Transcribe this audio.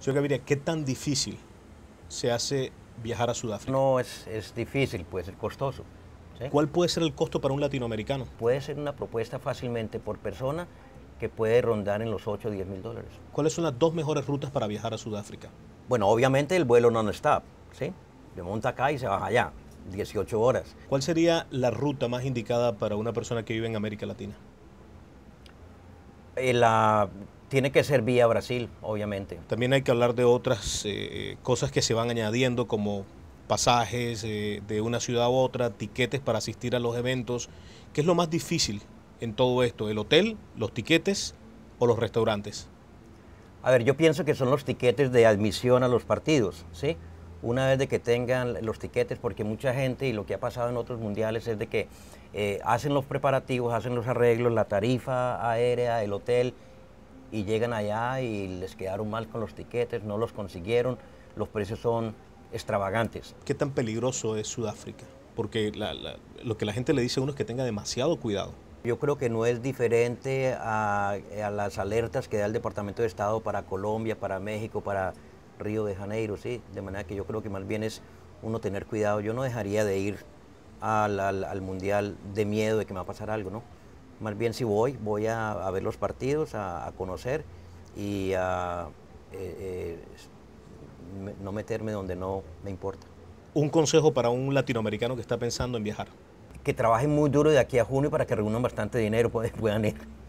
Señor Gaviria, ¿qué tan difícil se hace viajar a Sudáfrica? No, es, difícil, puede ser costoso. ¿Cuál puede ser el costo para un latinoamericano? Puede ser una propuesta fácilmente por persona que puede rondar en los 8 o 10 mil dólares. ¿Cuáles son las dos mejores rutas para viajar a Sudáfrica? Bueno, obviamente el vuelo non-stop, ¿sí? De monta acá y se baja allá, 18 horas. ¿Cuál sería la ruta más indicada para una persona que vive en América Latina? Eh, la tiene que ser vía Brasil, obviamente. También hay que hablar de otras eh, eh, cosas que se van añadiendo, como pasajes eh, de una ciudad a otra, tiquetes para asistir a los eventos. ¿Qué es lo más difícil en todo esto? ¿El hotel, los tiquetes o los restaurantes? A ver, yo pienso que son los tiquetes de admisión a los partidos, ¿sí? Una vez de que tengan los tiquetes, porque mucha gente, y lo que ha pasado en otros mundiales es de que hacen los preparativos, hacen los arreglos, la tarifa aérea, el hotel, y llegan allá y les quedaron mal con los tiquetes, no los consiguieron, los precios son extravagantes. ¿Qué tan peligroso es Sudáfrica? Porque lo que la gente le dice a uno es que tenga demasiado cuidado. Yo creo que no es diferente a, las alertas que da el Departamento de Estado para Colombia, para México, para Río de Janeiro, ¿sí? De manera que yo creo que más bien es uno tener cuidado. Yo no dejaría de ir al, al Mundial de miedo de que me va a pasar algo, ¿no? Más bien si voy, voy a, ver los partidos, a, conocer y a eh, eh, no meterme donde no me importa. Un consejo para un latinoamericano que está pensando en viajar. Que trabajen muy duro de aquí a junio para que reúnan bastante dinero, puedan ir.